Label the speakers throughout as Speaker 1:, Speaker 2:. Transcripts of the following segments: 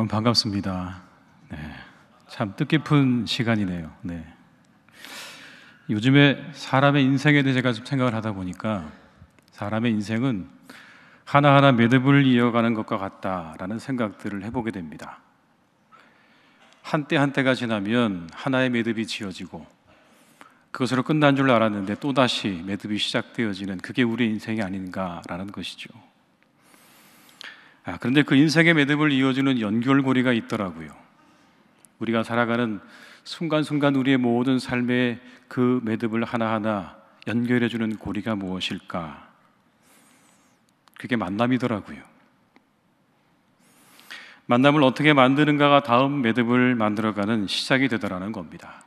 Speaker 1: 여러분 반갑습니다. 네, 참 뜻깊은 시간이네요. 네. 요즘에 사람의 인생에 대해 제가 좀 생각을 하다 보니까 사람의 인생은 하나하나 매듭을 이어가는 것과 같다라는 생각들을 해보게 됩니다. 한때 한때가 지나면 하나의 매듭이 지어지고 그것으로 끝난 줄 알았는데 또다시 매듭이 시작되어지는 그게 우리 인생이 아닌가라는 것이죠. 아, 그런데 그 인생의 매듭을 이어주는 연결고리가 있더라고요. 우리가 살아가는 순간순간 우리의 모든 삶의 그 매듭을 하나하나 연결해주는 고리가 무엇일까? 그게 만남이더라고요. 만남을 어떻게 만드는가가 다음 매듭을 만들어가는 시작이 되더라는 겁니다.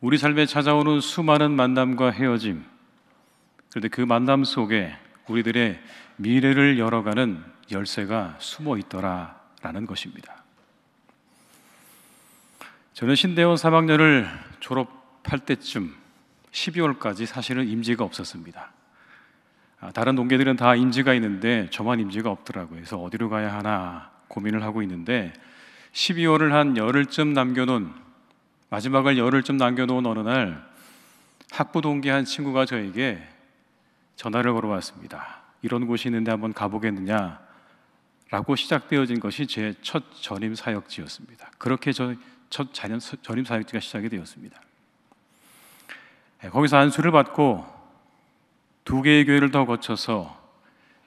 Speaker 1: 우리 삶에 찾아오는 수많은 만남과 헤어짐, 그런데 그 만남 속에 우리들의 미래를 열어가는 열쇠가 숨어 있더라라는 것입니다. 저는 신대원 3학년을 졸업할 때쯤 12월까지 사실은 임지가 없었습니다. 아, 다른 동기들은 다 임지가 있는데 저만 임지가 없더라고요. 그래서 어디로 가야 하나 고민을 하고 있는데 12월을 한 열흘쯤 남겨놓은 마지막을 열흘쯤 남겨놓은 어느 날 학부 동기 한 친구가 저에게 전화를 걸어왔습니다. 이런 곳이 있는데 한번 가보겠느냐 라고 시작되어진 것이 제 첫 전임 사역지였습니다. 그렇게 저첫 전임 사역지가 시작이 되었습니다. 예, 거기서 안수를 받고 두 개의 교회를 더 거쳐서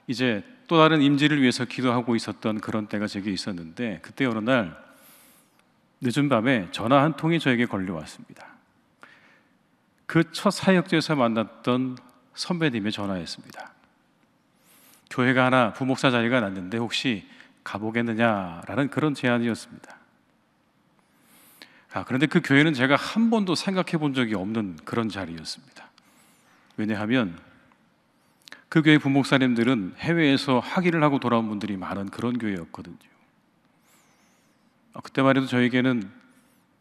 Speaker 1: 이제 또 다른 임지를 위해서 기도하고 있었던 그런 때가 제게 있었는데 그때 어느 날 늦은 밤에 전화 한 통이 저에게 걸려왔습니다. 그 첫 사역지에서 만났던 선배님의 전화였습니다. 교회가 하나 부목사 자리가 났는데 혹시 가보겠느냐라는 그런 제안이었습니다. 아, 그런데 그 교회는 제가 한 번도 생각해 본 적이 없는 그런 자리였습니다. 왜냐하면 그 교회 부목사님들은 해외에서 학위를 하고 돌아온 분들이 많은 그런 교회였거든요. 아, 그때만 해도 저에게는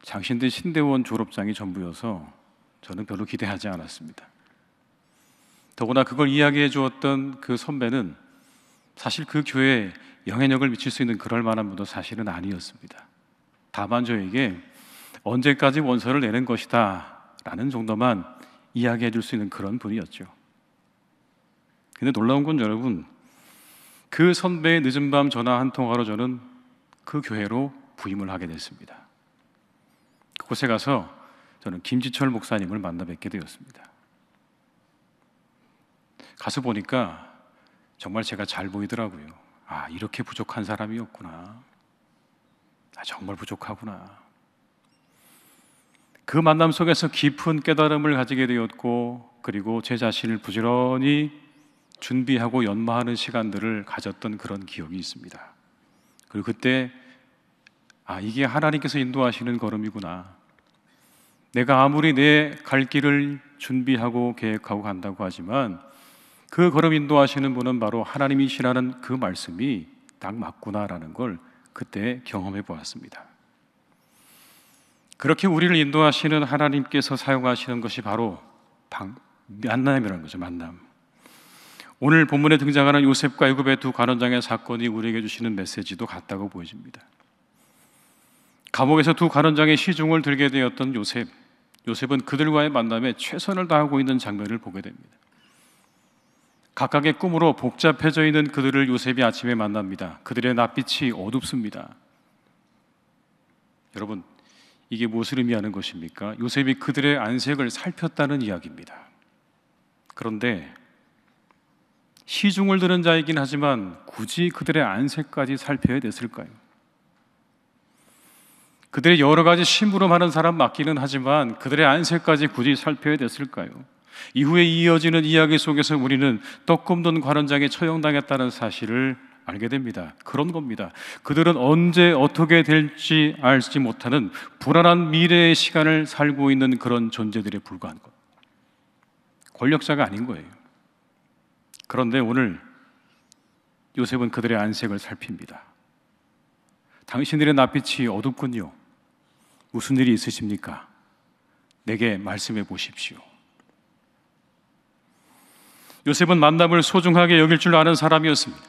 Speaker 1: 장신대 신대원 졸업장이 전부여서 저는 별로 기대하지 않았습니다. 더구나 그걸 이야기해 주었던 그 선배는 사실 그 교회에 영향력을 미칠 수 있는 그럴 만한 분도 사실은 아니었습니다. 다만 저에게 언제까지 원서를 내는 것이다 라는 정도만 이야기해 줄 수 있는 그런 분이었죠. 근데 놀라운 건 여러분, 그 선배의 늦은 밤 전화 한 통화로 저는 그 교회로 부임을 하게 됐습니다. 그곳에 가서 저는 김지철 목사님을 만나 뵙게 되었습니다. 가서 보니까 정말 제가 잘 보이더라고요. 아, 이렇게 부족한 사람이었구나. 아, 정말 부족하구나. 그 만남 속에서 깊은 깨달음을 가지게 되었고, 그리고 제 자신을 부지런히 준비하고 연마하는 시간들을 가졌던 그런 기억이 있습니다. 그리고 그때, 아, 이게 하나님께서 인도하시는 걸음이구나. 내가 아무리 내 갈 길을 준비하고 계획하고 간다고 하지만 그 걸음 인도하시는 분은 바로 하나님이시라는 그 말씀이 딱 맞구나라는 걸 그때 경험해 보았습니다. 그렇게 우리를 인도하시는 하나님께서 사용하시는 것이 바로 방, 만남이라는 거죠. 만남. 오늘 본문에 등장하는 요셉과 애굽의 두 관원장의 사건이 우리에게 주시는 메시지도 같다고 보여집니다. 감옥에서 두 관원장의 시중을 들게 되었던 요셉. 요셉은 그들과의 만남에 최선을 다하고 있는 장면을 보게 됩니다. 각각의 꿈으로 복잡해져 있는 그들을 요셉이 아침에 만납니다. 그들의 낯빛이 어둡습니다. 여러분, 이게 무엇을 의미하는 것입니까? 요셉이 그들의 안색을 살폈다는 이야기입니다. 그런데 시중을 드는 자이긴 하지만 굳이 그들의 안색까지 살펴야 됐을까요? 그들의 여러 가지 심부름하는 사람 맞기는 하지만 그들의 안색까지 굳이 살펴야 됐을까요? 이후에 이어지는 이야기 속에서 우리는 떡금돈 관원장에 처형당했다는 사실을 알게 됩니다. 그런 겁니다. 그들은 언제 어떻게 될지 알지 못하는 불안한 미래의 시간을 살고 있는 그런 존재들에 불과한 것. 권력자가 아닌 거예요. 그런데 오늘 요셉은 그들의 안색을 살핍니다. 당신들의 낯빛이 어둡군요. 무슨 일이 있으십니까? 내게 말씀해 보십시오. 요셉은 만남을 소중하게 여길 줄 아는 사람이었습니다.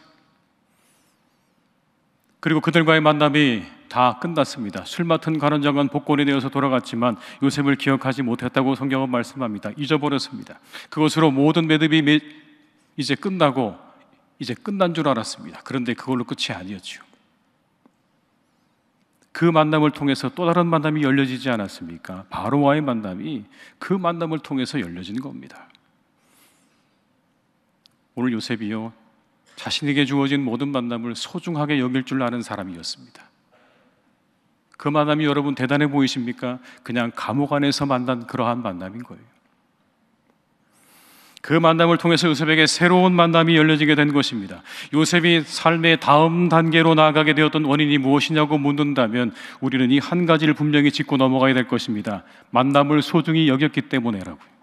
Speaker 1: 그리고 그들과의 만남이 다 끝났습니다. 술 맡은 관원장은 복권이 되어서 돌아갔지만 요셉을 기억하지 못했다고 성경은 말씀합니다. 잊어버렸습니다. 그것으로 모든 매듭이 이제 끝나고 이제 끝난 줄 알았습니다. 그런데 그걸로 끝이 아니었죠. 그 만남을 통해서 또 다른 만남이 열려지지 않았습니까? 바로와의 만남이 그 만남을 통해서 열려지는 겁니다. 오늘 요셉이요 자신에게 주어진 모든 만남을 소중하게 여길 줄 아는 사람이었습니다. 그 만남이 여러분 대단해 보이십니까? 그냥 감옥 안에서 만난 그러한 만남인 거예요. 그 만남을 통해서 요셉에게 새로운 만남이 열려지게 된 것입니다. 요셉이 삶의 다음 단계로 나아가게 되었던 원인이 무엇이냐고 묻는다면 우리는 이 한 가지를 분명히 짚고 넘어가야 될 것입니다. 만남을 소중히 여겼기 때문에라고요.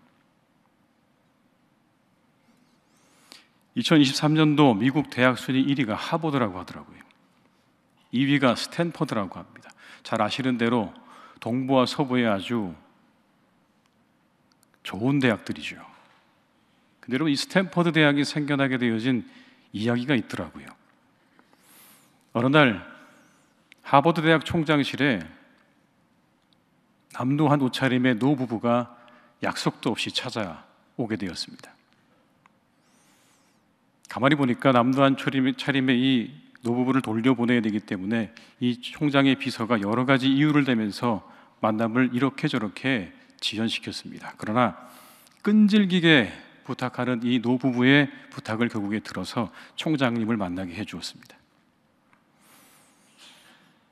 Speaker 1: 2023년도 미국 대학 순위 1위가 하버드라고 하더라고요. 2위가 스탠퍼드라고 합니다. 잘 아시는 대로 동부와 서부에 아주 좋은 대학들이죠. 근데 여러분 이 스탠퍼드 대학이 생겨나게 되어진 이야기가 있더라고요. 어느 날 하버드 대학 총장실에 남노한 옷차림의 노 부부가 약속도 없이 찾아오게 되었습니다. 가만히 보니까 남두한 차림의 이 노부부를 돌려보내야 되기 때문에 이 총장의 비서가 여러 가지 이유를 대면서 만남을 이렇게 저렇게 지연시켰습니다. 그러나 끈질기게 부탁하는 이 노부부의 부탁을 결국에 들어서 총장님을 만나게 해주었습니다.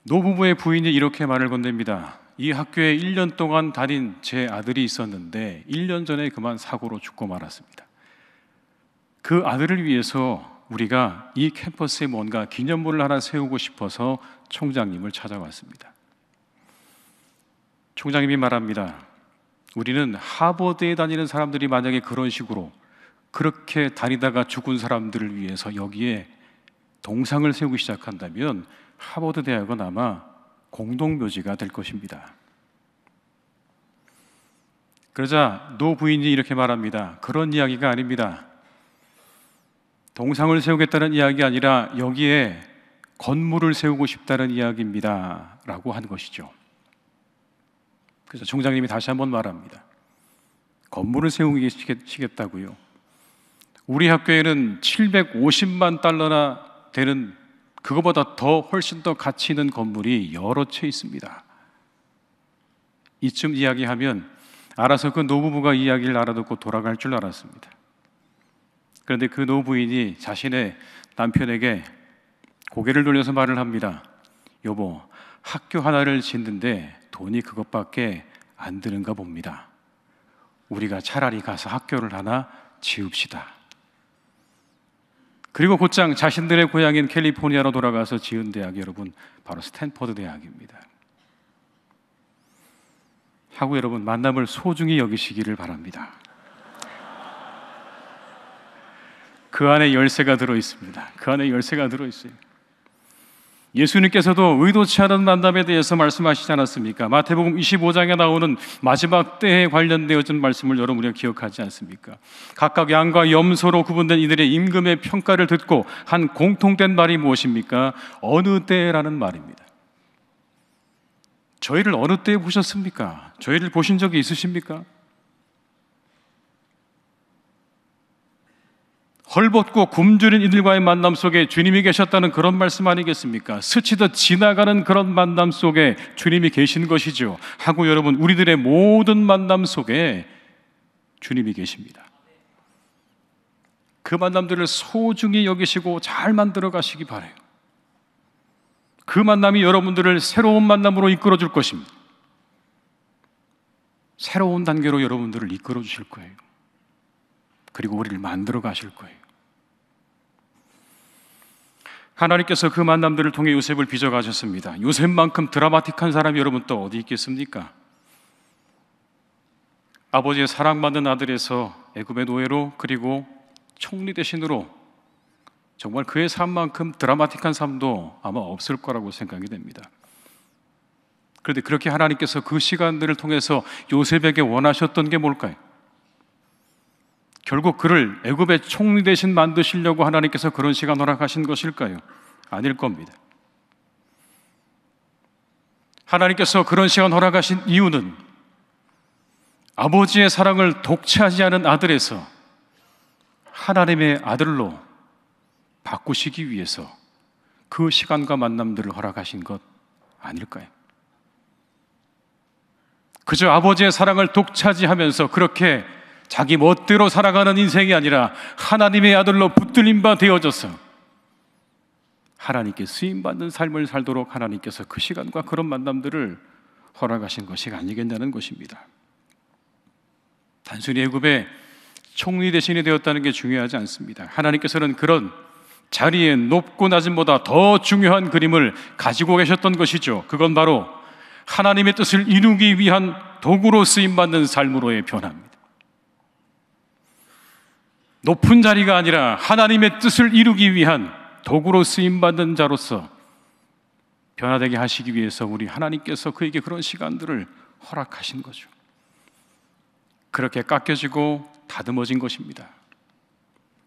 Speaker 1: 노부부의 부인이 이렇게 말을 건넵니다. 이 학교에 1년 동안 다닌 제 아들이 있었는데 1년 전에 그만 사고로 죽고 말았습니다. 그 아들을 위해서 우리가 이 캠퍼스에 뭔가 기념물을 하나 세우고 싶어서 총장님을 찾아왔습니다. 총장님이 말합니다. 우리는 하버드에 다니는 사람들이 만약에 그런 식으로 그렇게 다니다가 죽은 사람들을 위해서 여기에 동상을 세우기 시작한다면 하버드 대학은 아마 공동묘지가 될 것입니다. 그러자 노 부인이 이렇게 말합니다. 그런 이야기가 아닙니다. 동상을 세우겠다는 이야기 아니라 여기에 건물을 세우고 싶다는 이야기입니다. 라고 한 것이죠. 그래서 총장님이 다시 한번 말합니다. 건물을 세우시겠다고요. 우리 학교에는 750만 달러나 되는 그거보다 더 훨씬 더 가치 있는 건물이 여러 채 있습니다. 이쯤 이야기하면 알아서 그 노부부가 이야기를 알아듣고 돌아갈 줄 알았습니다. 그런데 그 노부인이 자신의 남편에게 고개를 돌려서 말을 합니다. 여보, 학교 하나를 짓는데 돈이 그것밖에 안 드는가 봅니다. 우리가 차라리 가서 학교를 하나 지읍시다. 그리고 곧장 자신들의 고향인 캘리포니아로 돌아가서 지은 대학이 여러분 바로 스탠퍼드 대학입니다. 하고 여러분 만남을 소중히 여기시기를 바랍니다. 그 안에 열쇠가 들어 있습니다. 그 안에 열쇠가 들어 있어요. 예수님께서도 의도치 않은 만남에 대해서 말씀하시지 않았습니까? 마태복음 25장에 나오는 마지막 때에 관련되어진 말씀을 여러분이 기억하지 않습니까? 각각 양과 염소로 구분된 이들의 임금의 평가를 듣고 한 공통된 말이 무엇입니까? 어느 때라는 말입니다. 저희를 어느 때 보셨습니까? 저희를 보신 적이 있으십니까? 헐벗고 굶주린 이들과의 만남 속에 주님이 계셨다는 그런 말씀 아니겠습니까? 스치듯 지나가는 그런 만남 속에 주님이 계신 것이죠. 하고 여러분, 우리들의 모든 만남 속에 주님이 계십니다. 그 만남들을 소중히 여기시고 잘 만들어 가시기 바래요. 그 만남이 여러분들을 새로운 만남으로 이끌어 줄 것입니다. 새로운 단계로 여러분들을 이끌어 주실 거예요. 그리고 우리를 만들어 가실 거예요. 하나님께서 그 만남들을 통해 요셉을 빚어가셨습니다. 요셉만큼 드라마틱한 사람이 여러분 또 어디 있겠습니까? 아버지의 사랑받는 아들에서 애굽의 노예로 그리고 총리 대신으로 정말 그의 삶만큼 드라마틱한 삶도 아마 없을 거라고 생각이 됩니다. 그런데 그렇게 하나님께서 그 시간들을 통해서 요셉에게 원하셨던 게 뭘까요? 결국 그를 애굽의 총리 대신 만드시려고 하나님께서 그런 시간 허락하신 것일까요? 아닐 겁니다. 하나님께서 그런 시간 허락하신 이유는 아버지의 사랑을 독차지 않은 아들에서 하나님의 아들로 바꾸시기 위해서 그 시간과 만남들을 허락하신 것 아닐까요? 그저 아버지의 사랑을 독차지하면서 그렇게 자기 멋대로 살아가는 인생이 아니라 하나님의 아들로 붙들림바 되어져서 하나님께 쓰임받는 삶을 살도록 하나님께서 그 시간과 그런 만남들을 허락하신 것이 아니겠냐는 것입니다. 단순히 애굽의 총리 대신이 되었다는 게 중요하지 않습니다. 하나님께서는 그런 자리에 높고 낮음보다 더 중요한 그림을 가지고 계셨던 것이죠. 그건 바로 하나님의 뜻을 이루기 위한 도구로 쓰임 받는 삶으로의 변화입니다. 높은 자리가 아니라 하나님의 뜻을 이루기 위한 도구로 쓰임받는 자로서 변화되게 하시기 위해서 우리 하나님께서 그에게 그런 시간들을 허락하신 거죠. 그렇게 깎여지고 다듬어진 것입니다.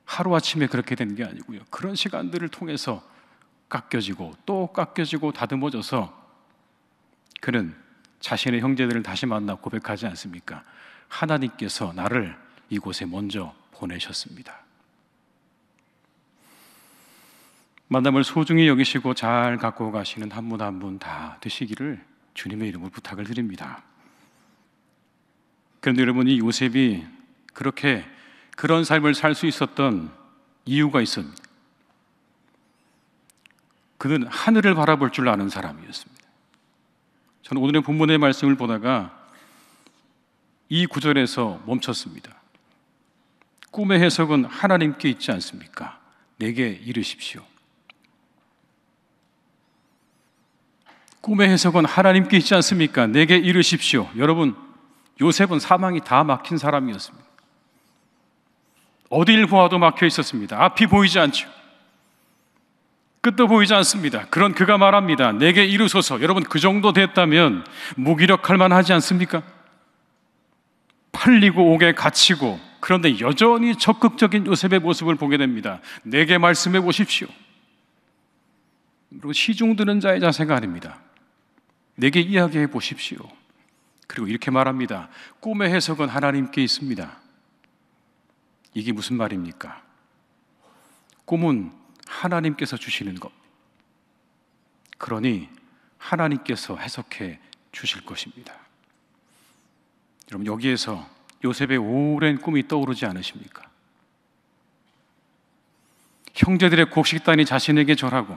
Speaker 1: 하루아침에 그렇게 된 게 아니고요. 그런 시간들을 통해서 깎여지고 또 깎여지고 다듬어져서 그는 자신의 형제들을 다시 만나 고백하지 않습니까? 하나님께서 나를 이곳에 먼저 보내셨습니다. 만남을 소중히 여기시고 잘 갖고 가시는 한 분 한 분 다 되시기를 주님의 이름으로 부탁을 드립니다. 그런데 여러분이 요셉이 그렇게 그런 삶을 살 수 있었던 이유가 있었. 그는 하늘을 바라볼 줄 아는 사람이었습니다. 저는 오늘의 본문의 말씀을 보다가 이 구절에서 멈췄습니다. 꿈의 해석은 하나님께 있지 않습니까? 내게 이르십시오. 꿈의 해석은 하나님께 있지 않습니까? 내게 이르십시오. 여러분, 요셉은 사망이 다 막힌 사람이었습니다. 어딜 보아도 막혀 있었습니다. 앞이 보이지 않죠. 끝도 보이지 않습니다. 그런 그가 말합니다. 내게 이르소서. 여러분, 그 정도 됐다면 무기력할 만하지 않습니까? 팔리고 옥에 갇히고 그런데 여전히 적극적인 요셉의 모습을 보게 됩니다. 내게 말씀해 보십시오. 그리고 시중 드는 자의 자세가 아닙니다. 내게 이야기해 보십시오. 그리고 이렇게 말합니다. 꿈의 해석은 하나님께 있습니다. 이게 무슨 말입니까? 꿈은 하나님께서 주시는 것. 그러니 하나님께서 해석해 주실 것입니다. 여러분, 여기에서 요셉의 오랜 꿈이 떠오르지 않으십니까? 형제들의 곡식단이 자신에게 절하고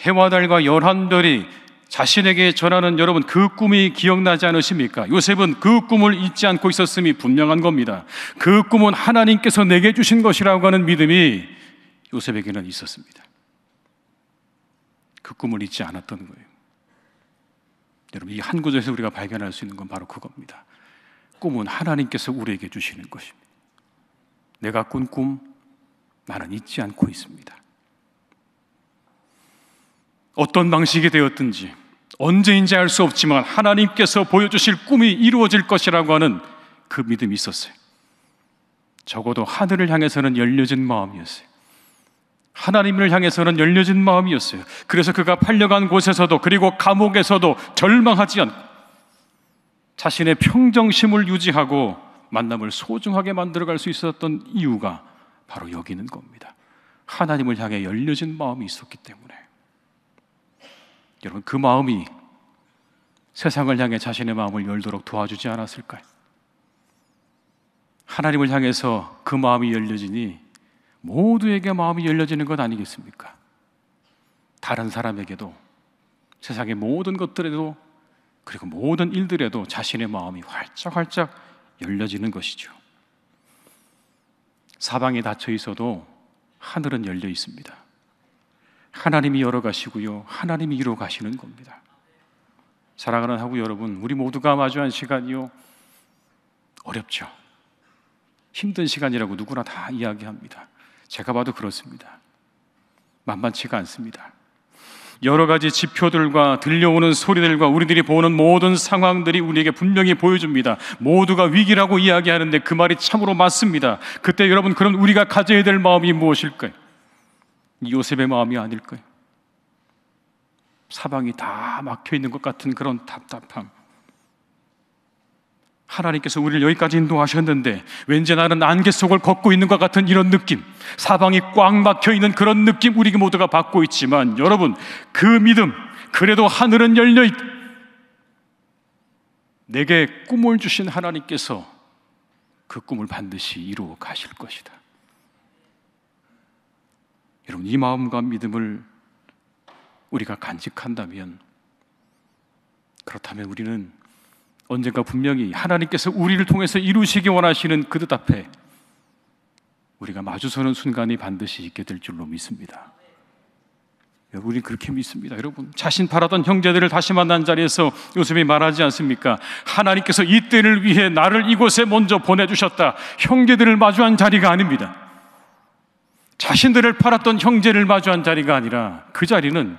Speaker 1: 해와 달과 열한별이 자신에게 전하는 여러분 그 꿈이 기억나지 않으십니까? 요셉은 그 꿈을 잊지 않고 있었음이 분명한 겁니다. 그 꿈은 하나님께서 내게 주신 것이라고 하는 믿음이 요셉에게는 있었습니다. 그 꿈을 잊지 않았던 거예요. 여러분 이 한 구절에서 우리가 발견할 수 있는 건 바로 그겁니다. 꿈은 하나님께서 우리에게 주시는 것입니다. 내가 꾼 꿈, 나는 잊지 않고 있습니다. 어떤 방식이 되었든지, 언제인지 알 수 없지만 하나님께서 보여주실 꿈이 이루어질 것이라고 하는 그 믿음이 있었어요. 적어도 하늘을 향해서는 열려진 마음이었어요. 하나님을 향해서는 열려진 마음이었어요. 그래서 그가 팔려간 곳에서도 그리고 감옥에서도 절망하지 않고 자신의 평정심을 유지하고 만남을 소중하게 만들어갈 수 있었던 이유가 바로 여기 있는 겁니다. 하나님을 향해 열려진 마음이 있었기 때문에. 여러분, 그 마음이 세상을 향해 자신의 마음을 열도록 도와주지 않았을까요? 하나님을 향해서 그 마음이 열려지니 모두에게 마음이 열려지는 것 아니겠습니까? 다른 사람에게도 세상의 모든 것들에도 그리고 모든 일들에도 자신의 마음이 활짝활짝 열려지는 것이죠. 사방에 닫혀 있어도 하늘은 열려 있습니다. 하나님이 열어 가시고요. 하나님이 이루 가시는 겁니다. 사랑하는 하고 여러분, 우리 모두가 마주한 시간이요. 어렵죠. 힘든 시간이라고 누구나 다 이야기합니다. 제가 봐도 그렇습니다. 만만치가 않습니다. 여러 가지 지표들과 들려오는 소리들과 우리들이 보는 모든 상황들이 우리에게 분명히 보여줍니다. 모두가 위기라고 이야기하는데 그 말이 참으로 맞습니다. 그때 여러분, 그럼 우리가 가져야 될 마음이 무엇일까요? 요셉의 마음이 아닐까요? 사방이 다 막혀 있는 것 같은 그런 답답함. 하나님께서 우리를 여기까지 인도하셨는데 왠지 나는 안개 속을 걷고 있는 것 같은 이런 느낌, 사방이 꽉 막혀 있는 그런 느낌 우리 모두가 받고 있지만 여러분 그 믿음 그래도 하늘은 열려 있. 내게 꿈을 주신 하나님께서 그 꿈을 반드시 이루어 가실 것이다. 여러분 이 마음과 믿음을 우리가 간직한다면 그렇다면 우리는 언젠가 분명히 하나님께서 우리를 통해서 이루시기 원하시는 그 뜻 앞에 우리가 마주서는 순간이 반드시 있게 될 줄로 믿습니다. 우리 그렇게 믿습니다. 여러분, 자신 바라던 형제들을 다시 만난 자리에서 요셉이 말하지 않습니까? 하나님께서 이 때를 위해 나를 이곳에 먼저 보내주셨다. 형제들을 마주한 자리가 아닙니다. 자신들을 팔았던 형제를 마주한 자리가 아니라 그 자리는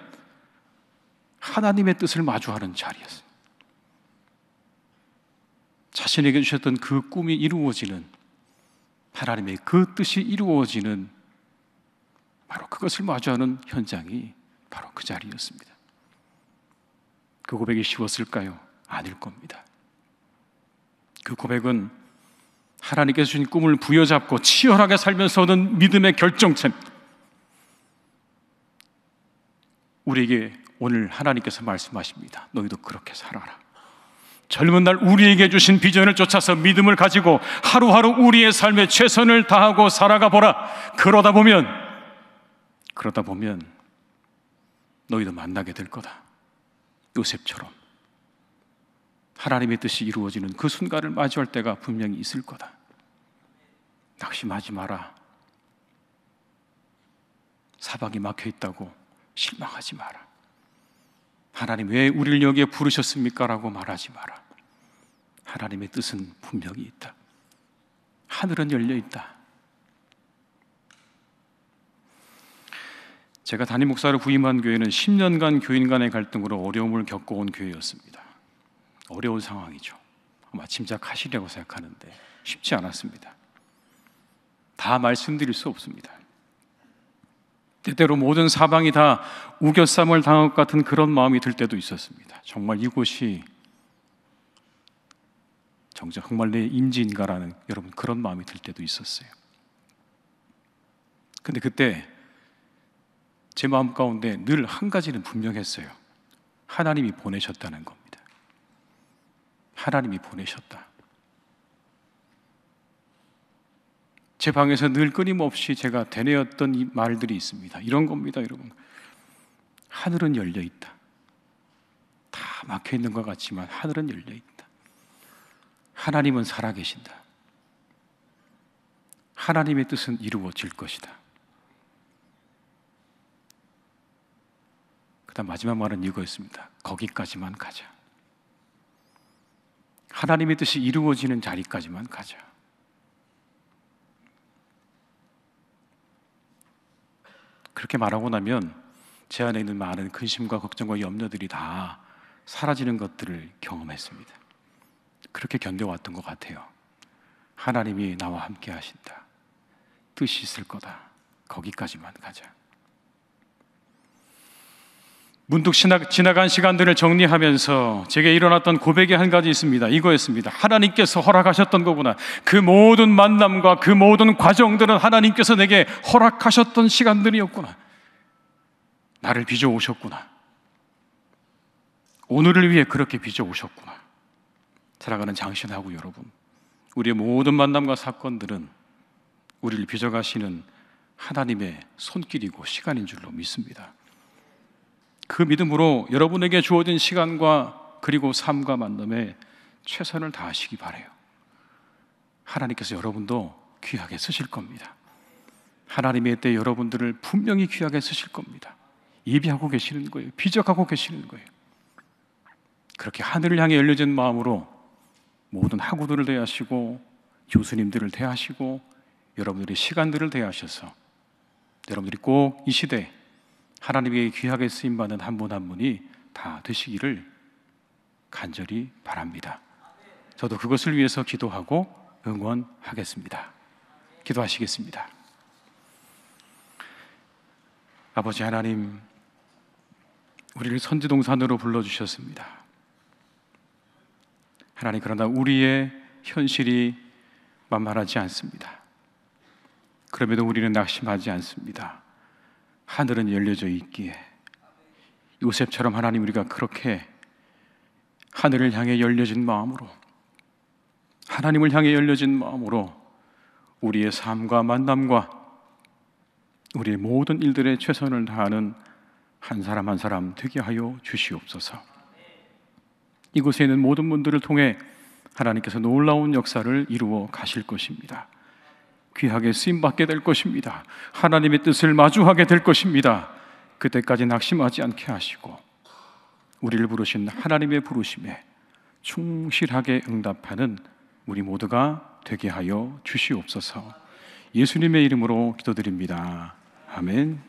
Speaker 1: 하나님의 뜻을 마주하는 자리였습니다. 자신에게 주셨던 그 꿈이 이루어지는 하나님의 그 뜻이 이루어지는 바로 그것을 마주하는 현장이 바로 그 자리였습니다. 그 고백이 쉬웠을까요? 아닐 겁니다. 그 고백은 하나님께서 주신 꿈을 부여잡고 치열하게 살면서 얻은 믿음의 결정체 우리에게 오늘 하나님께서 말씀하십니다. 너희도 그렇게 살아라. 젊은 날 우리에게 주신 비전을 쫓아서 믿음을 가지고 하루하루 우리의 삶에 최선을 다하고 살아가 보라. 그러다 보면, 그러다 보면 너희도 만나게 될 거다. 요셉처럼. 하나님의 뜻이 이루어지는 그 순간을 마주할 때가 분명히 있을 거다. 낙심하지 마라. 사방이 막혀 있다고 실망하지 마라. 하나님 왜 우리를 여기에 부르셨습니까? 라고 말하지 마라. 하나님의 뜻은 분명히 있다. 하늘은 열려 있다. 제가 담임 목사를 부임한 교회는 10년간 교인 간의 갈등으로 어려움을 겪어온 교회였습니다. 어려운 상황이죠. 아마 짐작하시려고 생각하는데 쉽지 않았습니다. 다 말씀드릴 수 없습니다. 때때로 모든 사방이 다 우겨쌈을 당할 것 같은 그런 마음이 들 때도 있었습니다. 정말 이곳이 정작 정말 내 임지인가라는 여러분 그런 마음이 들 때도 있었어요. 근데 그때 제 마음 가운데 늘 한 가지는 분명했어요. 하나님이 보내셨다는 겁니다. 하나님이 보내셨다. 제 방에서 늘 끊임없이 제가 되뇌었던 말들이 있습니다. 이런 겁니다, 여러분. 하늘은 열려 있다. 다 막혀 있는 것 같지만 하늘은 열려 있다. 하나님은 살아계신다. 하나님의 뜻은 이루어질 것이다. 그 다음 마지막 말은 이거였습니다. 거기까지만 가자. 하나님의 뜻이 이루어지는 자리까지만 가자. 그렇게 말하고 나면 제 안에 있는 많은 근심과 걱정과 염려들이 다 사라지는 것들을 경험했습니다. 그렇게 견뎌왔던 것 같아요. 하나님이 나와 함께 하신다. 뜻이 있을 거다. 거기까지만 가자. 문득 지나간 시간들을 정리하면서 제게 일어났던 고백이 한 가지 있습니다. 이거였습니다. 하나님께서 허락하셨던 거구나. 그 모든 만남과 그 모든 과정들은 하나님께서 내게 허락하셨던 시간들이었구나. 나를 빚어 오셨구나. 오늘을 위해 그렇게 빚어 오셨구나. 살아가는 장신하고 여러분, 우리의 모든 만남과 사건들은 우리를 빚어가시는 하나님의 손길이고 시간인 줄로 믿습니다. 그 믿음으로 여러분에게 주어진 시간과 그리고 삶과 만남에 최선을 다하시기 바래요. 하나님께서 여러분도 귀하게 쓰실 겁니다. 하나님의 때 여러분들을 분명히 귀하게 쓰실 겁니다. 예비하고 계시는 거예요. 비적하고 계시는 거예요. 그렇게 하늘을 향해 열려진 마음으로 모든 학우들을 대하시고 교수님들을 대하시고 여러분들의 시간들을 대하셔서 여러분들이 꼭 이 시대 하나님의 귀하게 쓰임 받는 한 분한 한 분이 다 되시기를 간절히 바랍니다. 저도 그것을 위해서 기도하고 응원하겠습니다. 기도하시겠습니다. 아버지 하나님, 우리를 선지동산으로 불러주셨습니다. 하나님 그러나 우리의 현실이 만만하지 않습니다. 그럼에도 우리는 낙심하지 않습니다. 하늘은 열려져 있기에 요셉처럼 하나님 우리가 그렇게 하늘을 향해 열려진 마음으로 하나님을 향해 열려진 마음으로 우리의 삶과 만남과 우리의 모든 일들에 최선을 다하는 한 사람 한 사람 되게 하여 주시옵소서. 이곳에 있는 모든 분들을 통해 하나님께서 놀라운 역사를 이루어 가실 것입니다. 귀하게 쓰임 받게 될 것입니다. 하나님의 뜻을 마주하게 될 것입니다. 그때까지 낙심하지 않게 하시고 우리를 부르신 하나님의 부르심에 충실하게 응답하는 우리 모두가 되게 하여 주시옵소서. 예수님의 이름으로 기도드립니다. 아멘.